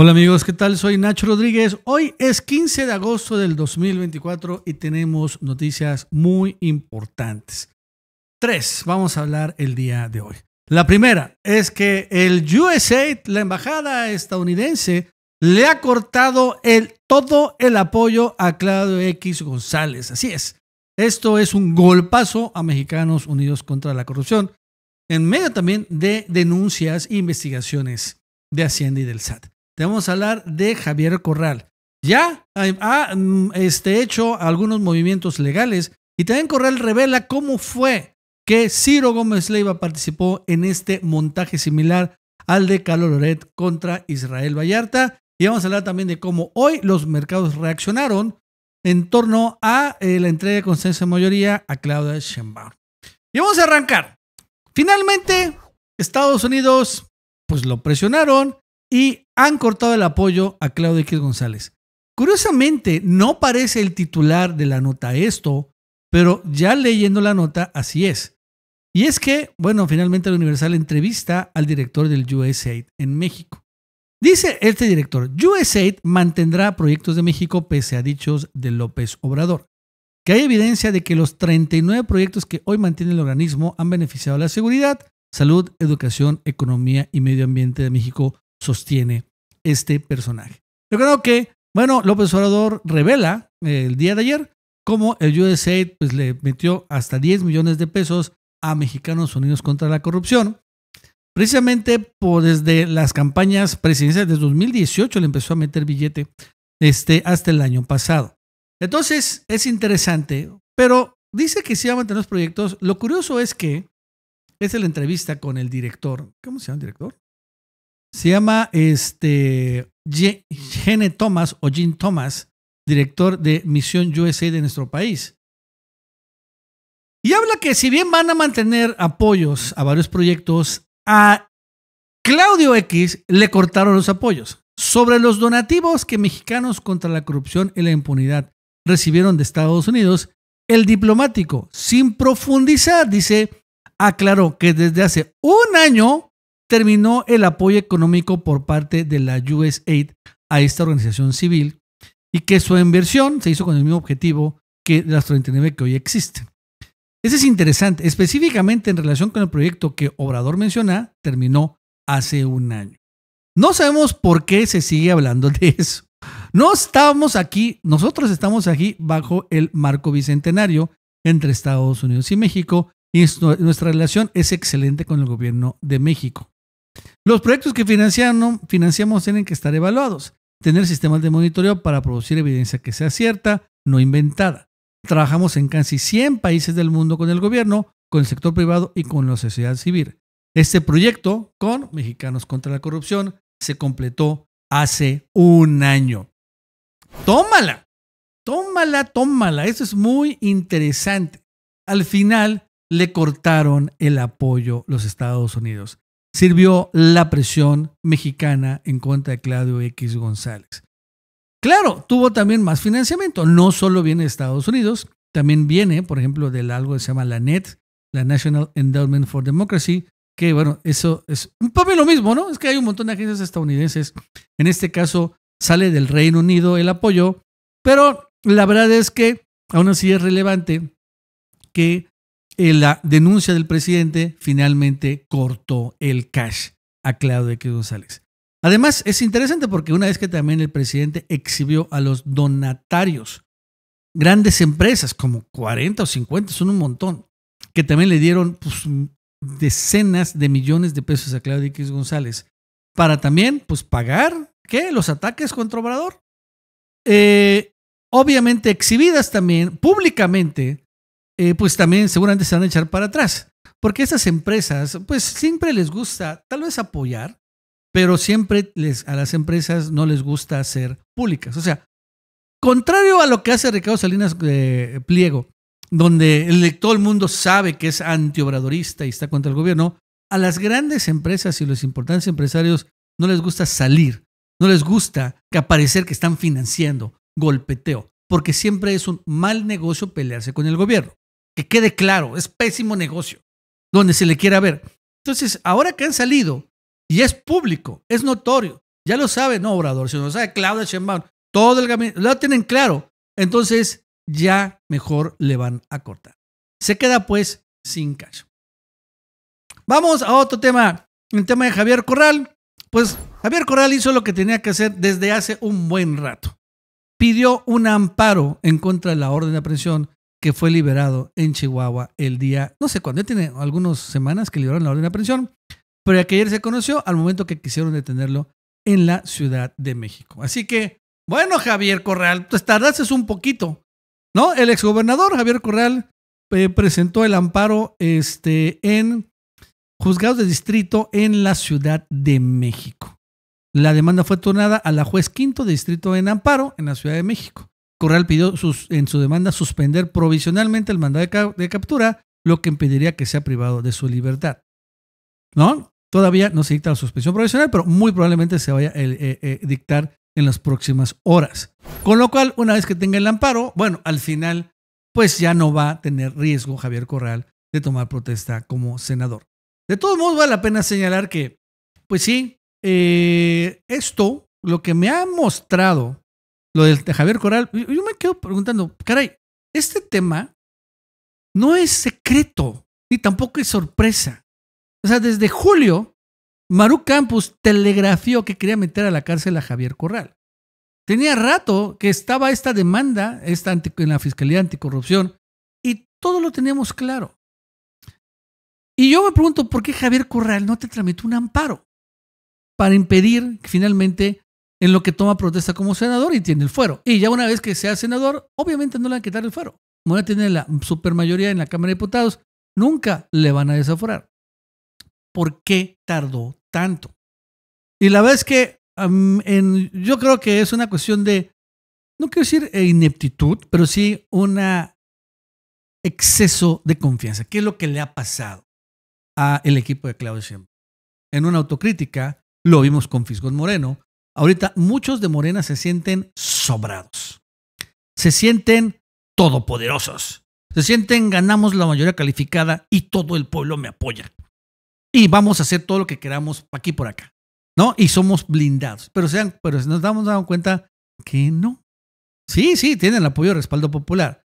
Hola amigos, ¿qué tal? Soy Nacho Rodríguez. Hoy es 15 de agosto del 2024 y tenemos noticias muy importantes. Tres vamos a hablar el día de hoy. La primera es que el USAID, la embajada estadounidense, le ha cortado todo el apoyo a Claudio X González. Así es. Esto es un golpazo a Mexicanos Unidos contra la Corrupción, en medio también de denuncias e investigaciones de Hacienda y del SAT te vamos a hablar de Javier Corral. Ya ha mm, este, hecho algunos movimientos legales y también Corral revela cómo fue que Ciro Gómez Leiva participó en este montaje similar al de Carlos Loret contra Israel Vallarta. Y vamos a hablar también de cómo hoy los mercados reaccionaron en torno a eh, la entrega de consenso de mayoría a Claudia Sheinbaum. Y vamos a arrancar. Finalmente, Estados Unidos, pues lo presionaron y han cortado el apoyo a Claudio X González. Curiosamente, no parece el titular de la nota esto, pero ya leyendo la nota, así es. Y es que, bueno, finalmente la Universal entrevista al director del USAID en México. Dice este director, USAID mantendrá proyectos de México pese a dichos de López Obrador, que hay evidencia de que los 39 proyectos que hoy mantiene el organismo han beneficiado a la seguridad, salud, educación, economía y medio ambiente de México sostiene este personaje. yo creo que, bueno, López Obrador revela eh, el día de ayer cómo el USAID pues, le metió hasta 10 millones de pesos a Mexicanos Unidos contra la Corrupción. Precisamente desde las campañas presidenciales de 2018 le empezó a meter billete este, hasta el año pasado. Entonces es interesante, pero dice que sí va a los proyectos. Lo curioso es que es la entrevista con el director. ¿Cómo se llama el director? Se llama este, Gene Thomas o Jim Thomas, director de Misión USA de nuestro país. Y habla que si bien van a mantener apoyos a varios proyectos, a Claudio X le cortaron los apoyos sobre los donativos que mexicanos contra la corrupción y la impunidad recibieron de Estados Unidos. El diplomático, sin profundizar, dice, aclaró que desde hace un año terminó el apoyo económico por parte de la USAID a esta organización civil y que su inversión se hizo con el mismo objetivo que las 39 que hoy existen. Eso es interesante, específicamente en relación con el proyecto que Obrador menciona, terminó hace un año. No sabemos por qué se sigue hablando de eso. No estamos aquí, nosotros estamos aquí bajo el marco bicentenario entre Estados Unidos y México y nuestra relación es excelente con el gobierno de México. Los proyectos que financiamos tienen que estar evaluados, tener sistemas de monitoreo para producir evidencia que sea cierta, no inventada. Trabajamos en casi 100 países del mundo con el gobierno, con el sector privado y con la sociedad civil. Este proyecto con Mexicanos contra la Corrupción se completó hace un año. Tómala, tómala, tómala. Eso es muy interesante. Al final le cortaron el apoyo los Estados Unidos sirvió la presión mexicana en contra de Claudio X González. Claro, tuvo también más financiamiento, no solo viene de Estados Unidos, también viene, por ejemplo, del algo que se llama la NET, la National Endowment for Democracy, que bueno, eso es un poco lo mismo, ¿no? Es que hay un montón de agencias estadounidenses. En este caso, sale del Reino Unido el apoyo, pero la verdad es que aún así es relevante que eh, la denuncia del presidente finalmente cortó el cash a Claudio X González. Además, es interesante porque una vez que también el presidente exhibió a los donatarios, grandes empresas como 40 o 50, son un montón, que también le dieron pues, decenas de millones de pesos a Claudio X González para también pues, pagar los ataques contra Obrador. Eh, obviamente exhibidas también públicamente eh, pues también seguramente se van a echar para atrás. Porque estas empresas, pues siempre les gusta tal vez apoyar, pero siempre les, a las empresas no les gusta ser públicas. O sea, contrario a lo que hace Ricardo Salinas eh, Pliego, donde todo el mundo sabe que es antiobradorista y está contra el gobierno, a las grandes empresas y los importantes empresarios no les gusta salir, no les gusta que aparecer que están financiando golpeteo, porque siempre es un mal negocio pelearse con el gobierno que quede claro, es pésimo negocio, donde se le quiera ver. Entonces, ahora que han salido, y es público, es notorio, ya lo sabe, no Obrador, sino lo sabe Claudia Sheinbaum, todo el gabinete, lo tienen claro. Entonces, ya mejor le van a cortar. Se queda pues sin caso. Vamos a otro tema, el tema de Javier Corral. Pues Javier Corral hizo lo que tenía que hacer desde hace un buen rato. Pidió un amparo en contra de la orden de aprehensión que fue liberado en Chihuahua el día, no sé cuándo, ya tiene algunas semanas que liberaron la orden de aprehensión, pero que ayer se conoció al momento que quisieron detenerlo en la Ciudad de México. Así que, bueno, Javier Corral, pues tardaste un poquito, ¿no? El exgobernador Javier Corral eh, presentó el amparo este, en juzgados de distrito en la Ciudad de México. La demanda fue turnada a la juez quinto de distrito en amparo en la Ciudad de México. Corral pidió en su demanda suspender provisionalmente el mandato de, captura, lo que impediría que sea privado de su libertad. ¿No? Todavía no se dicta la suspensión provisional, pero muy probablemente se vaya a eh, eh, dictar en las próximas horas. Con lo cual, una vez que tenga el amparo, bueno, al final, pues ya no va a tener riesgo Javier Corral de tomar protesta como senador. De todos modos, vale la pena señalar que, pues sí, eh, esto lo que me ha mostrado lo de Javier Corral, yo, me quedo preguntando, caray, este tema no es secreto, ni tampoco es sorpresa. O sea, desde julio, Maru Campos telegrafió que quería meter a la cárcel a Javier Corral. Tenía rato que estaba esta demanda esta en la Fiscalía Anticorrupción y todo lo teníamos claro. Y yo me pregunto por qué Javier Corral no te tramitó un amparo para impedir que finalmente en lo que toma protesta como senador y tiene el fuero. Y ya una vez que sea senador, obviamente no le van a quitar el fuero. Morena tiene la supermayoría en la Cámara de Diputados. Nunca le van a desaforar. ¿Por qué tardó tanto? Y la verdad es que yo creo que es una cuestión de, no quiero decir eh, ineptitud, pero sí un exceso de confianza. ¿Qué es lo que le ha pasado al equipo de Claudio Siempre? En una autocrítica lo vimos con Fisgón Moreno, Ahorita muchos de Morena se sienten sobrados, se sienten todopoderosos, se sienten ganamos la mayoría calificada y todo el pueblo me apoya. Y vamos a hacer todo lo que queramos aquí por acá, ¿no? Y somos blindados. Pero, sean, pero nos damos cuenta que no. Sí, sí, tienen el apoyo y respaldo popular.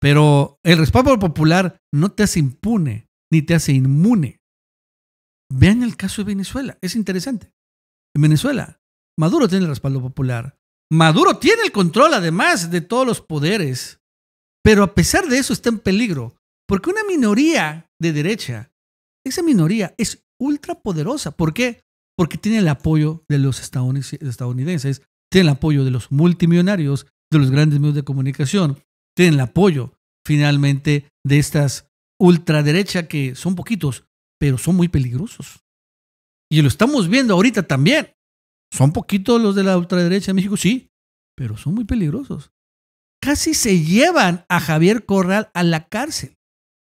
Pero el respaldo popular no te hace impune ni te hace inmune. Vean el caso de Venezuela, es interesante. En Venezuela, Maduro tiene el respaldo popular. Maduro tiene el control, además, de todos los poderes. Pero a pesar de eso está en peligro, porque una minoría de derecha, esa minoría es ultrapoderosa. ¿Por qué? Porque tiene el apoyo de los estadounidenses, tiene el apoyo de los multimillonarios, de los grandes medios de comunicación, tiene el apoyo, finalmente, de estas ultraderecha que son poquitos, pero son muy peligrosos. Y lo estamos viendo ahorita también. Son poquitos los de la ultraderecha en México, sí, pero son muy peligrosos. Casi se llevan a Javier Corral a la cárcel.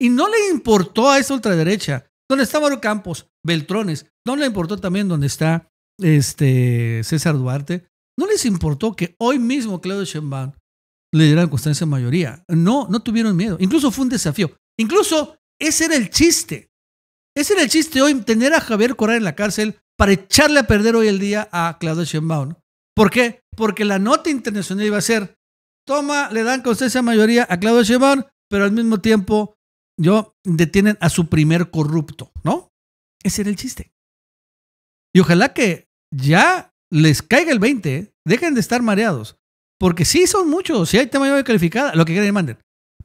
Y no le importó a esa ultraderecha. donde está los Campos? Beltrones. No le importó también donde está este César Duarte. No les importó que hoy mismo Claudio Sheinbaum le dieran constancia mayoría. No, no tuvieron miedo. Incluso fue un desafío. Incluso ese era el chiste. Ese era el chiste hoy, tener a Javier Corral en la cárcel para echarle a perder hoy el día a Claudio Sheinbaum. ¿Por qué? Porque la nota internacional iba a ser, toma, le dan constancia mayoría a Claudio Sheinbaum, pero al mismo tiempo yo detienen a su primer corrupto, ¿no? Ese era el chiste. Y ojalá que ya les caiga el 20, ¿eh? dejen de estar mareados, porque sí son muchos, si hay tema mayoría calificada, lo que quieran y manden.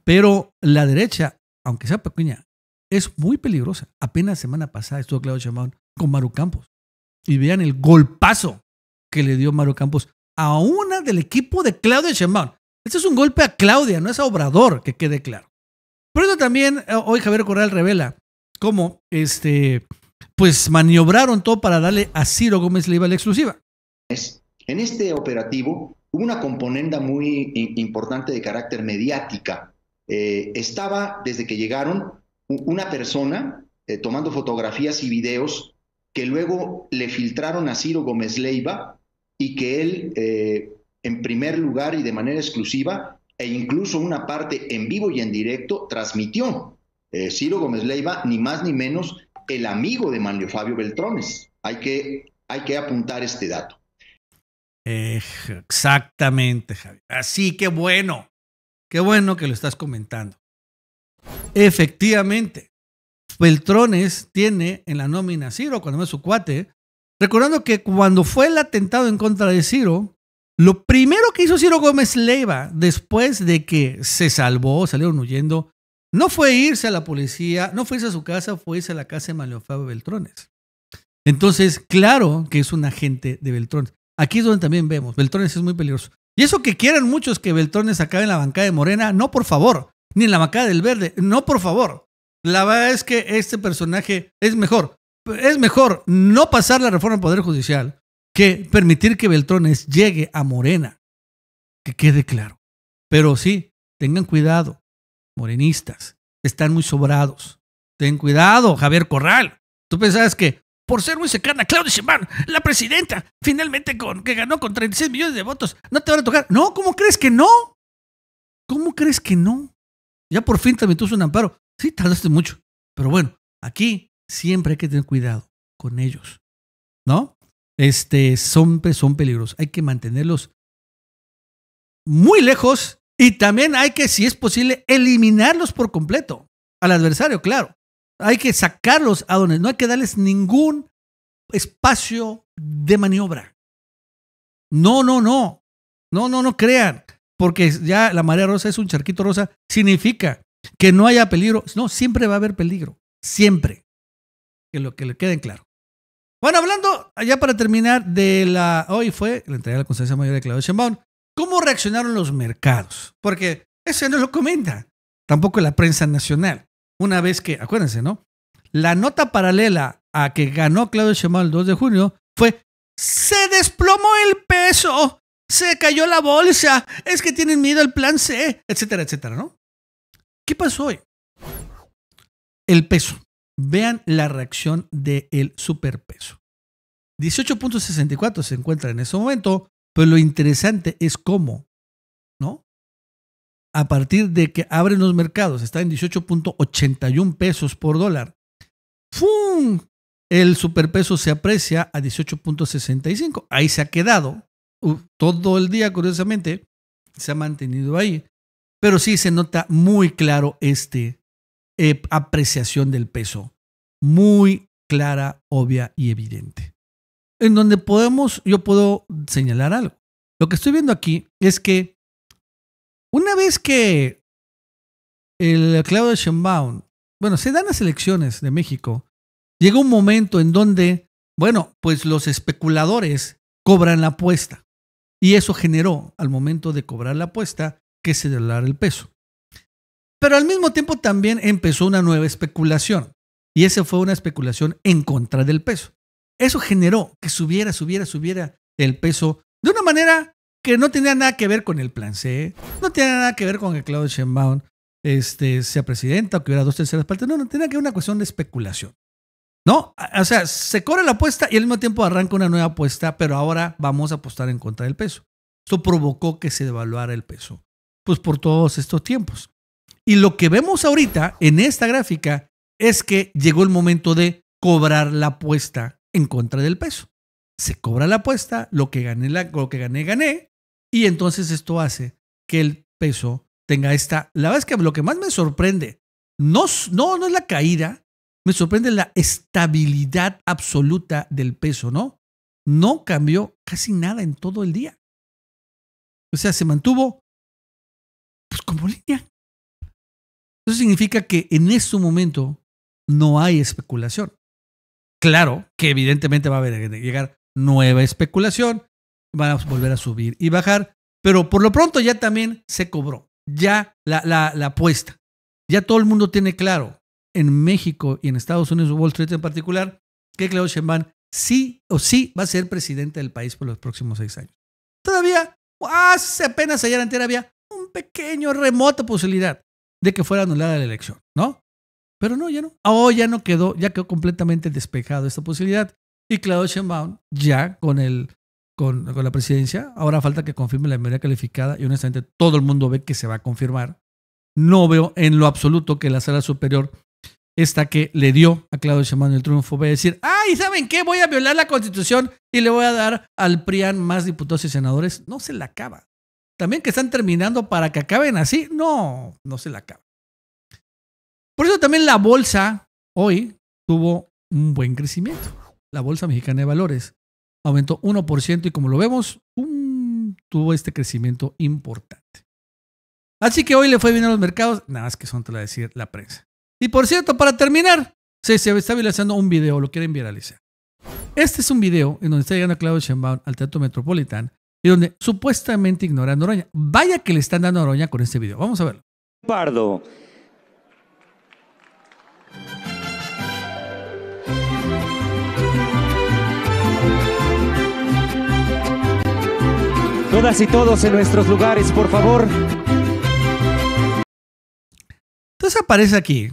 Pero la derecha, aunque sea pequeña, es muy peligrosa. Apenas semana pasada estuvo Claudio Sheinbaum con Maru Campos y vean el golpazo que le dio Mario Campos a una del equipo de Claudia Sheinbaum. Este es un golpe a Claudia, no es a Obrador, que quede claro. Por eso también eh, hoy Javier Corral revela cómo este, pues maniobraron todo para darle a Ciro Gómez Leiva la exclusiva. En este operativo hubo una componenda muy importante de carácter mediática. Eh, estaba, desde que llegaron, una persona eh, tomando fotografías y videos que luego le filtraron a Ciro Gómez Leiva y que él, eh, en primer lugar y de manera exclusiva, e incluso una parte en vivo y en directo, transmitió. Eh, Ciro Gómez Leiva, ni más ni menos, el amigo de Manlio Fabio Beltrones. Hay que, hay que apuntar este dato. exactamente, Javier. Así que bueno, qué bueno que lo estás comentando. Efectivamente, Beltrones tiene en la nómina Ciro cuando es su cuate. Recordando que cuando fue el atentado en contra de Ciro, lo primero que hizo Ciro Gómez Leiva después de que se salvó, salieron huyendo, no fue irse a la policía, no fue irse a su casa, fue irse a la casa de Manuel Fabio Beltrones. Entonces, claro que es un agente de Beltrones. Aquí es donde también vemos, Beltrones es muy peligroso. Y eso que quieran muchos que Beltrones acabe en la bancada de Morena, no por favor, ni en la bancada del Verde, no por favor. La verdad es que este personaje es mejor. Es mejor no pasar la reforma al Poder Judicial que permitir que Beltrones llegue a Morena. Que quede claro. Pero sí, tengan cuidado, morenistas. Están muy sobrados. Ten cuidado, Javier Corral. Tú pensabas que por ser muy cercana Claudia Sheinbaum, la presidenta, finalmente con, que ganó con 36 millones de votos, no te van a tocar. No, ¿cómo crees que no? ¿Cómo crees que no? Ya por fin también tuvo un amparo. Sí, tardaste mucho, pero bueno, aquí siempre hay que tener cuidado con ellos, ¿no? Este, son, son Hay que mantenerlos muy lejos y también hay que, si es posible, eliminarlos por completo al adversario, claro. Hay que sacarlos a donde no hay que darles ningún espacio de maniobra. No, no, no. No, no, no crean. Porque ya la marea rosa es un charquito rosa. Significa que no haya peligro. No, siempre va a haber peligro. Siempre. Que lo que le queden claro. Bueno, hablando, allá para terminar, de la. Hoy fue la entrega de la constancia Mayor de Claudio Sheinbaum. ¿Cómo reaccionaron los mercados? Porque eso no lo comenta. Tampoco la prensa nacional. Una vez que, acuérdense, ¿no? La nota paralela a que ganó Claudio Sheinbaum el 2 de junio fue se desplomó el peso, se cayó la bolsa, es que tienen miedo al plan C, etcétera, etcétera, ¿no? ¿Qué pasó hoy? El peso. Vean la reacción del el superpeso. 18.64 se encuentra en ese momento, pero lo interesante es cómo, ¿no? A partir de que abren los mercados, está en 18.81 pesos por dólar. ¡Fum! El superpeso se aprecia a 18.65. Ahí se ha quedado. Uh, todo el día, curiosamente, se ha mantenido ahí. Pero sí se nota muy claro este eh, apreciación del peso. Muy clara, obvia y evidente. En donde podemos, yo puedo señalar algo. Lo que estoy viendo aquí es que una vez que el Claudio bueno, se dan las elecciones de México, llega un momento en donde, bueno, pues los especuladores cobran la apuesta. Y eso generó, al momento de cobrar la apuesta, que se devaluara el peso. Pero al mismo tiempo también empezó una nueva especulación. Y esa fue una especulación en contra del peso. Eso generó que subiera, subiera, subiera el peso de una manera que no tenía nada que ver con el plan C, no tenía nada que ver con que Claudio Schembaum este, sea presidenta o que hubiera dos terceras partes. No, no tenía que ver una cuestión de especulación. ¿No? O sea, se cobra la apuesta y al mismo tiempo arranca una nueva apuesta, pero ahora vamos a apostar en contra del peso. Esto provocó que se devaluara el peso pues por todos estos tiempos. Y lo que vemos ahorita en esta gráfica es que llegó el momento de cobrar la apuesta en contra del peso. Se cobra la apuesta, lo que gané, lo que gané, gané. Y entonces esto hace que el peso tenga esta... La verdad es que lo que más me sorprende, no, no, no es la caída, me sorprende la estabilidad absoluta del peso, ¿no? No cambió casi nada en todo el día. O sea, se mantuvo pues como línea. Eso significa que en este momento no hay especulación. Claro que evidentemente va a haber llegar nueva especulación, van a volver a subir y bajar, pero por lo pronto ya también se cobró, ya la, la, la apuesta. Ya todo el mundo tiene claro, en México y en Estados Unidos, Wall Street en particular, que Claudio Sheinbaum sí o sí va a ser presidente del país por los próximos seis años. Todavía, hace apenas ayer anterior había pequeño, remota posibilidad de que fuera anulada la elección, ¿no? Pero no, ya no. Ahora oh, ya no quedó, ya quedó completamente despejado esta posibilidad. Y Claudio Sheinbaum ya con el con, la presidencia, ahora falta que confirme la mayoría calificada y honestamente todo el mundo ve que se va a confirmar. No veo en lo absoluto que la sala superior esta que le dio a Claudio Sheinbaum el triunfo va a decir, ay, ¿saben qué? Voy a violar la constitución y le voy a dar al PRIAN más diputados y senadores. No se la acaba también que están terminando para que acaben así. No, no se la acaban. Por eso también la bolsa hoy tuvo un buen crecimiento. La bolsa mexicana de valores aumentó 1% y como lo vemos, tuvo este crecimiento importante. Así que hoy le fue bien a los mercados, nada más que son te la decir la prensa. Y por cierto, para terminar, se, está viralizando un video, lo quieren viralizar. Este es un video en donde está llegando Claudio Sheinbaum al Teatro Metropolitán y donde supuestamente ignorando a Vaya que le están dando Oroña con este video. Vamos a verlo. Pardo. Todas y todos en nuestros lugares, por favor. Entonces aparece aquí,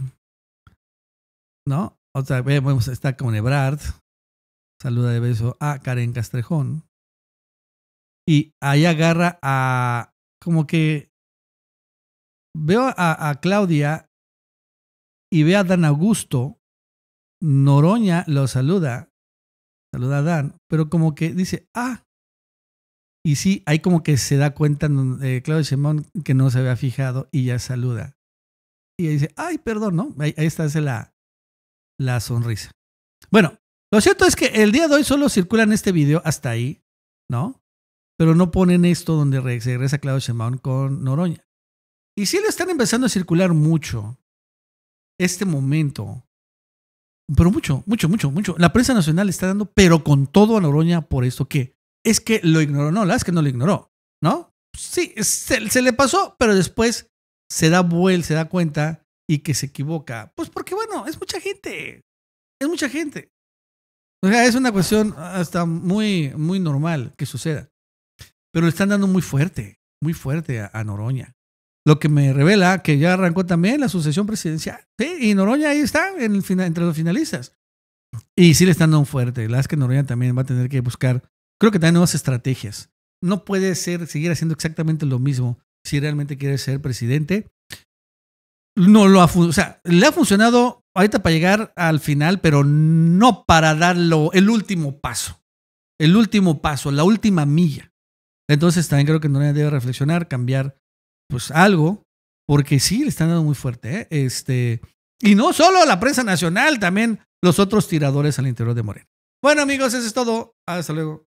¿no? Otra vez, está con Ebrard. Saluda de beso a Karen Castrejón. Y ahí agarra a. Como que. Veo a, Claudia y ve a Dan Augusto. Noroña lo saluda. Saluda a Dan. Pero como que dice, ah. Y sí, ahí como que se da cuenta eh, Claudia Simón que no se había fijado y ya saluda. Y dice, ay, perdón, ¿no? Ahí, está la, la sonrisa. Bueno, lo cierto es que el día de hoy solo circula en este video hasta ahí, ¿no? pero no ponen esto donde regresa Claudio Sheinbaum con Noroña. Y sí le están empezando a circular mucho este momento, pero mucho, mucho, mucho, mucho. La prensa nacional está dando, pero con todo a Noroña por esto que es que lo ignoró. No, la es que no lo ignoró, ¿no? Sí, se, le pasó, pero después se da vuelta, se da cuenta y que se equivoca. Pues porque, bueno, es mucha gente. Es mucha gente. O sea, es una cuestión hasta muy, muy normal que suceda. Pero le están dando muy fuerte, muy fuerte a, Noroña. Lo que me revela que ya arrancó también la sucesión presidencial. ¿sí? Y Noroña ahí está en entre los finalistas. Y sí le están dando fuerte. La verdad es que Noroña también va a tener que buscar, creo que también nuevas estrategias. No puede ser, seguir haciendo exactamente lo mismo si realmente quiere ser presidente. No lo ha, o sea, le ha funcionado ahorita para llegar al final, pero no para darlo el último paso. El último paso, la última milla. Entonces también creo que Noroña debe reflexionar, cambiar pues algo, porque sí, le están dando muy fuerte. ¿eh? Este, y no solo a la prensa nacional, también los otros tiradores al interior de Moreno. Bueno amigos, eso es todo. Hasta luego.